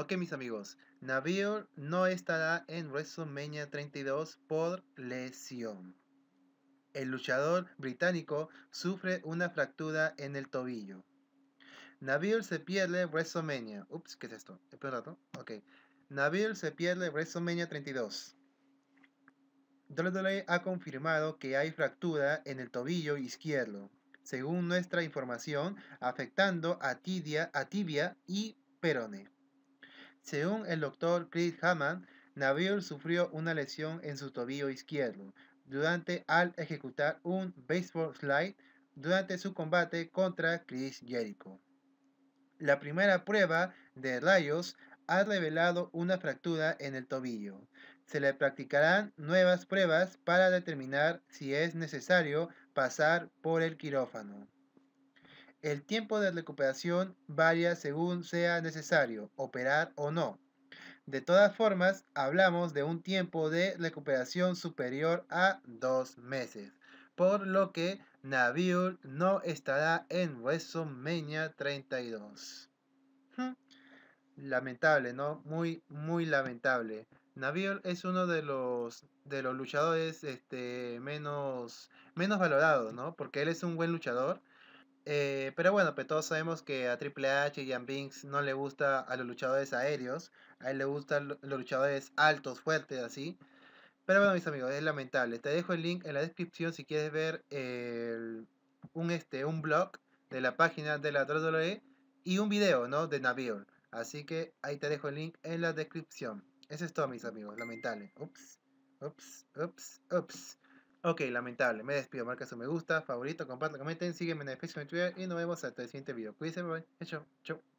Ok mis amigos, Nabil no estará en WrestleMania 32 por lesión. El luchador británico sufre una fractura en el tobillo. Nabil se pierde WrestleMania. Ups, ¿qué es esto? Espera un rato. Ok. se pierde WrestleMania 32. WWE ha confirmado que hay fractura en el tobillo izquierdo, según nuestra información, afectando a tibia, a tibia y perone. Según el doctor Chris Hammond, Nabil sufrió una lesión en su tobillo izquierdo durante al ejecutar un baseball slide durante su combate contra Chris Jericho. La primera prueba de rayos ha revelado una fractura en el tobillo. Se le practicarán nuevas pruebas para determinar si es necesario pasar por el quirófano. El tiempo de recuperación varía según sea necesario operar o no. De todas formas, hablamos de un tiempo de recuperación superior a dos meses, por lo que Nabil no estará en WrestleMania 32. Hmm, lamentable, ¿no? Muy, muy lamentable. Naviol es uno de los de los luchadores este, menos, menos valorados, ¿no? Porque él es un buen luchador, eh, pero bueno, pues todos sabemos que a Triple H y a Binks no le gusta a los luchadores aéreos, a él le gustan los luchadores altos, fuertes, así. Pero bueno, mis amigos, es lamentable. Te dejo el link en la descripción si quieres ver un, este, un blog de la página de la WWE y un video, ¿no? De Navio Así que ahí te dejo el link en la descripción. Eso es todo, mis amigos. Lamentable. Ups, ups, ups, ups. Ok, lamentable. Me despido. Marca su me gusta, favorito, comparte, comenten, sígueme en Facebook, en Twitter y nos vemos hasta el siguiente video. Cuídense, bye. Chau, chau.